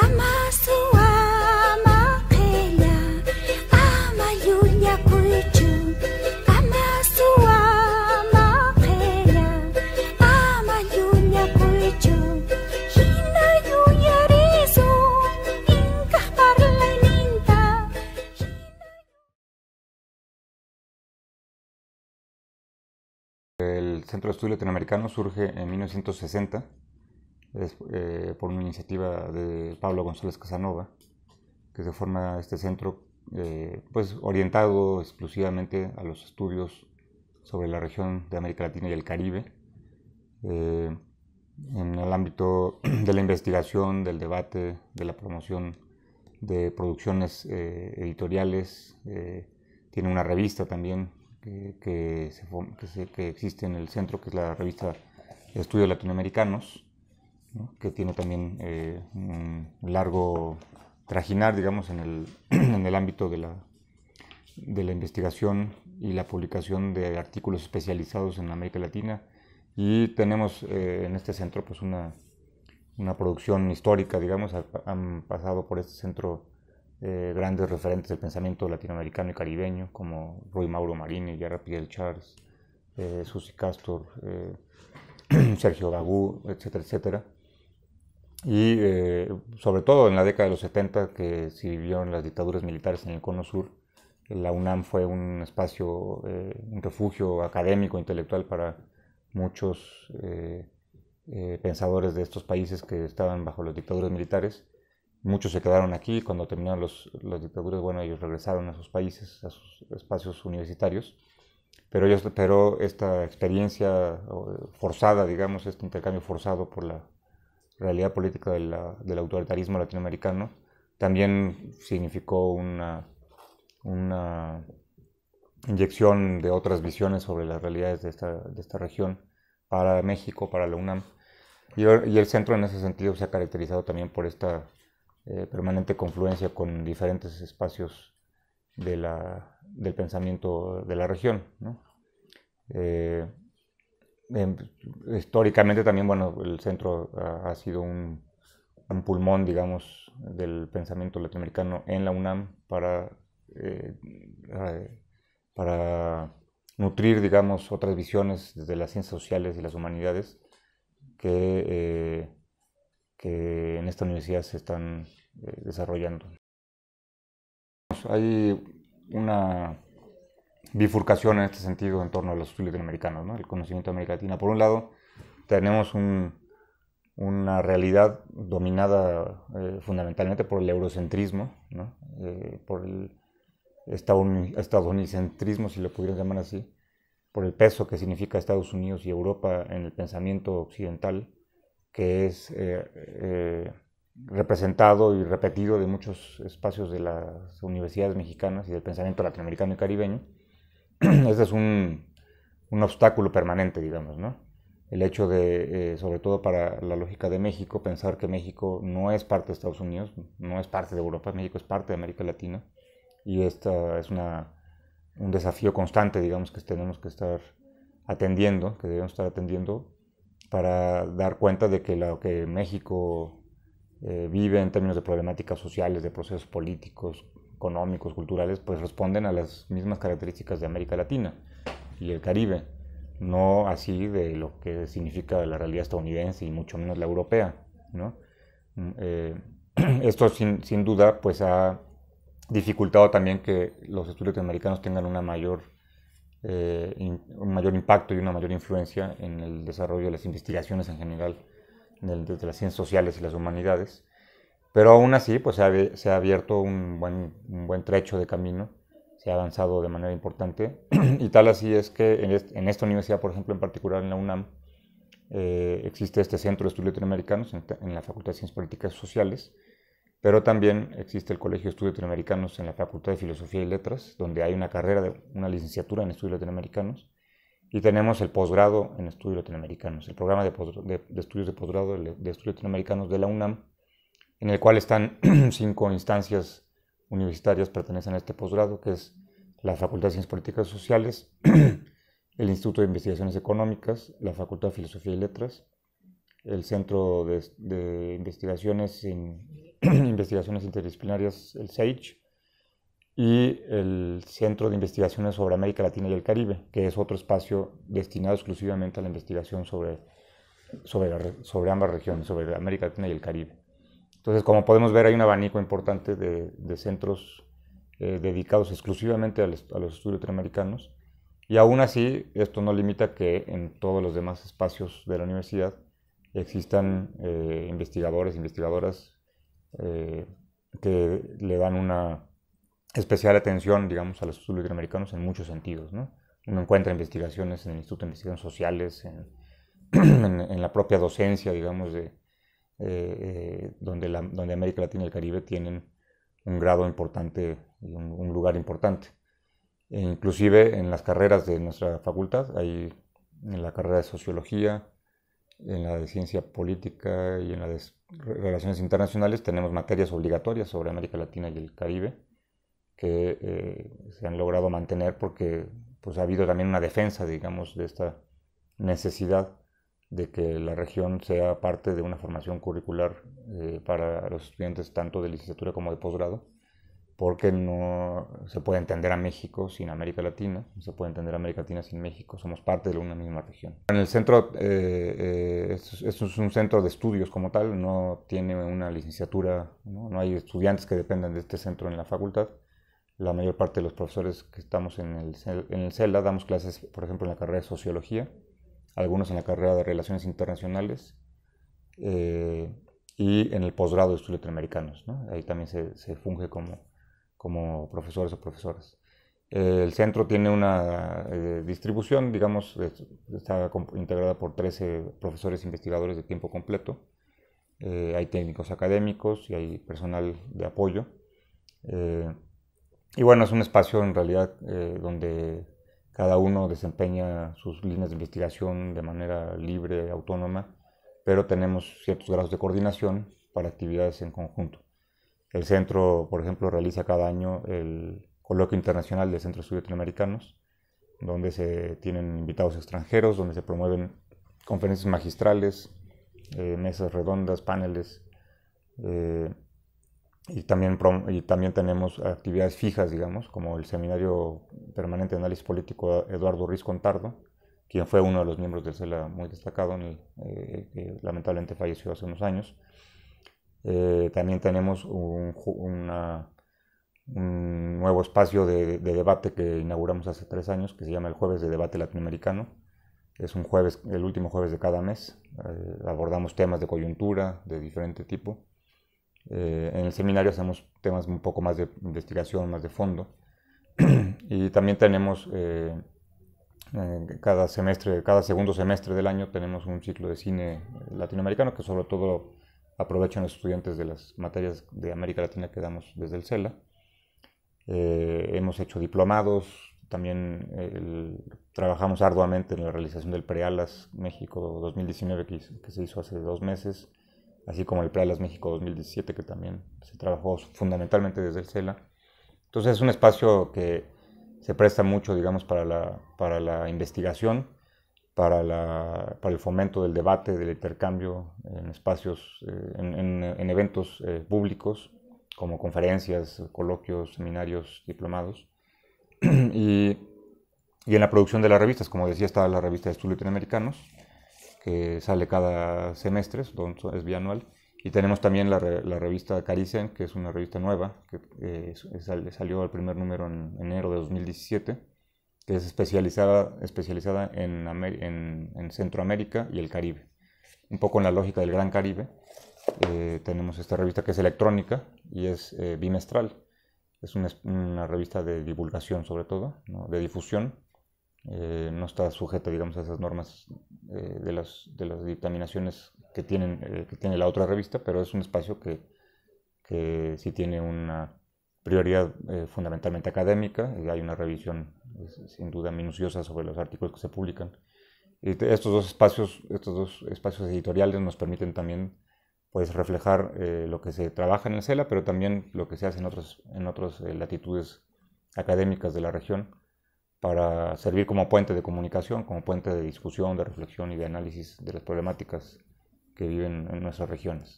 Ama su ama, ella. Ama yuya, cuichu. Ama su ama, ella. Ama yuya, cuichu. Gina yuya, eso. Encajarla en Inca. El Centro de Estudio Latinoamericano surge en 1960 es, eh, por una iniciativa de Pablo González Casanova, que se forma este centro eh, pues orientado exclusivamente a los estudios sobre la región de América Latina y el Caribe, eh, en el ámbito de la investigación, del debate, de la promoción de producciones editoriales. tiene una revista también que, que existe en el centro, que es la revista Estudios Latinoamericanos que tiene también eh, un largo trajinar, digamos, en el, ámbito de la, investigación y la publicación de artículos especializados en América Latina. Y tenemos eh, en este centro pues una, una producción histórica, han pasado por este centro eh, grandes referentes del pensamiento latinoamericano y caribeño, como Rui Mauro Marini, Yara Piel Charles, eh, Susi Castor, Sergio Gagú, etcétera, etcétera y eh, sobre todo en la década de los 70, que se vivieron las dictaduras militares en el Cono Sur, la UNAM fue un espacio, eh, un refugio académico, intelectual para muchos eh, pensadores de estos países que estaban bajo las dictaduras militares. Muchos se quedaron aquí cuando terminaron los, las dictaduras, bueno, ellos regresaron a sus países, a sus espacios universitarios, pero, ellos, pero esta experiencia forzada, digamos, este intercambio forzado por la realidad política del autoritarismo latinoamericano, también significó una, una inyección de otras visiones sobre las realidades de esta, de esta región para México, para la UNAM. Y, el centro en ese sentido se ha caracterizado también por esta eh, permanente confluencia con diferentes espacios de la, del pensamiento de la región. ¿no? Eh, históricamente también, bueno, el centro ah, ha, sido un, pulmón, digamos, del pensamiento latinoamericano en la UNAM para, eh, eh, para nutrir, digamos, otras visiones desde las ciencias sociales y las humanidades que, eh, que en esta universidad se están desarrollando. Hay una bifurcación en este sentido en torno a los estudios latinoamericanos, el conocimiento de América Por un lado, tenemos una realidad dominada eh, fundamentalmente por el eurocentrismo, eh, por el estadounidencentrismo si lo pudieran llamar así, por el peso que significa Estados Unidos y Europa en el pensamiento occidental, que es eh, representado y repetido de muchos espacios de las universidades mexicanas y del pensamiento latinoamericano y caribeño ese es un, obstáculo permanente, digamos, ¿no? El hecho de, eh, sobre todo para la lógica de México, pensar que México no es parte de Estados Unidos, no es parte de Europa, México es parte de América Latina y esta es un desafío constante, digamos, que tenemos que estar atendiendo, que debemos estar atendiendo para dar cuenta de que lo que México eh, vive en términos de problemáticas sociales, de procesos políticos, económicos, culturales, pues responden a las mismas características de América Latina y el Caribe, no así de lo que significa la realidad estadounidense y mucho menos la europea. Mm, eh, esto sin, duda pues ha dificultado también que los estudios americanos tengan una mayor, eh, un mayor impacto y una mayor influencia en el desarrollo de las investigaciones en general desde de las ciencias sociales y las humanidades pero aún así, pues se ha, abierto un buen, trecho de camino, se ha avanzado de manera importante. y tal así es que en, esta universidad, por ejemplo, en particular en la UNAM, eh, existe este Centro de Estudios Latinoamericanos en, la Facultad de Ciencias Políticas y Sociales, pero también existe el Colegio de Estudios Latinoamericanos en la Facultad de Filosofía y Letras, donde hay una carrera, de, una licenciatura en Estudios Latinoamericanos, y tenemos el posgrado en Estudios Latinoamericanos, el programa de, de Estudios de Posgrado de Estudios Latinoamericanos de la UNAM en el cual están cinco instancias universitarias pertenecen a este posgrado, que es la Facultad de Ciencias Políticas y Sociales, el Instituto de Investigaciones Económicas, la Facultad de Filosofía y Letras, el Centro de, Investigaciones en Investigaciones Interdisciplinarias, el SAGE, y el Centro de Investigaciones sobre América Latina y el Caribe, que es otro espacio destinado exclusivamente a la investigación sobre, sobre ambas regiones, sobre América Latina y el Caribe. Entonces, como podemos ver, hay un abanico importante de, centros eh, dedicados exclusivamente a los, estudios latinoamericanos. Y aún así, esto no limita que en todos los demás espacios de la universidad existan eh, investigadores, investigadoras eh, que le dan una especial atención, digamos, a los estudios latinoamericanos en muchos sentidos. ¿no? Uno encuentra investigaciones en el Instituto de Investigaciones Sociales, en, en la propia docencia, digamos, de, eh, eh, donde, la, donde, América Latina y el Caribe tienen un grado importante y un, lugar importante. E inclusive en las carreras de nuestra facultad, hay en la carrera de Sociología, en la de Ciencia Política y en la de Relaciones Internacionales tenemos materias obligatorias sobre América Latina y el Caribe que eh, se han logrado mantener porque pues, ha habido también una defensa, digamos, de esta necesidad de que la región sea parte de una formación curricular eh, para los estudiantes tanto de licenciatura como de posgrado, porque no se puede entender a México sin América Latina, no se puede entender a América Latina sin México, somos parte de una misma región. En el centro, eh, eh es, un centro de estudios como tal, no tiene una licenciatura, ¿no? no hay estudiantes que dependan de este centro en la facultad, la mayor parte de los profesores que estamos en el, en el CELA damos clases, por ejemplo, en la carrera de Sociología, algunos en la carrera de Relaciones Internacionales eh, y en el posgrado de Estudios Latinoamericanos. Ahí también se, funge como, como profesores o profesoras. El centro tiene una eh, distribución, digamos, está integrada por 13 profesores investigadores de tiempo completo. Eh, hay técnicos académicos y hay personal de apoyo. y bueno, es un espacio en realidad donde cada uno desempeña sus líneas de investigación de manera libre, autónoma, pero tenemos ciertos grados de coordinación para actividades en conjunto. El centro, por ejemplo, realiza cada año el coloquio internacional del Centro de Estudios Latinoamericanos, donde se tienen invitados extranjeros, donde se promueven conferencias magistrales, eh, mesas redondas, paneles. Eh, y también, y también tenemos actividades fijas, digamos, como el Seminario Permanente de Análisis Político Eduardo Ruiz Contardo, quien fue uno de los miembros del CELA muy destacado, en eh, que lamentablemente falleció hace unos años. Eh, también tenemos un, una, un nuevo espacio de, debate que inauguramos hace tres años, que se llama el Jueves de Debate Latinoamericano. Es un jueves, el último jueves de cada mes. Eh, abordamos temas de coyuntura de diferente tipo eh, en el seminario hacemos temas un poco más de investigación, más de fondo. y también tenemos eh, eh, cada semestre, cada segundo semestre del año tenemos un ciclo de cine latinoamericano que sobre todo aprovechan los estudiantes de las materias de América Latina que damos desde el CELA. hemos hecho diplomados, también trabajamos arduamente en la realización del Prealas México 2019 que se hizo hace dos meses así como el las México 2017, que también se trabajó fundamentalmente desde el CELA. Entonces es un espacio que se presta mucho, digamos, para la, investigación, para, el fomento del debate, del intercambio en espacios, eh, en, eventos eh, públicos, como conferencias, coloquios, seminarios, diplomados. y, en la producción de las revistas, como decía, está la revista de estudios latinoamericanos, sale cada semestre, es bianual. Y tenemos también la, revista Caricen, que es una revista nueva, que eh, salió el primer número en enero de 2017, que es especializada, especializada en, en, Centroamérica y el Caribe. Un poco en la lógica del Gran Caribe. Eh, tenemos esta revista que es electrónica y es eh, bimestral. Es una, revista de divulgación sobre todo, de difusión, eh, no está sujeta, digamos, a esas normas eh, de, las, de dictaminaciones que, tienen, eh, que tiene la otra revista, pero es un espacio que, que sí tiene una prioridad fundamentalmente académica, y hay una revisión sin duda minuciosa sobre los artículos que se publican. Y estos dos espacios, estos dos espacios editoriales nos permiten también pues, reflejar lo que se trabaja en el CELA, pero también lo que se hace en otras latitudes académicas de la región para servir como puente de comunicación, como puente de discusión, de reflexión y de análisis de las problemáticas que viven en nuestras regiones.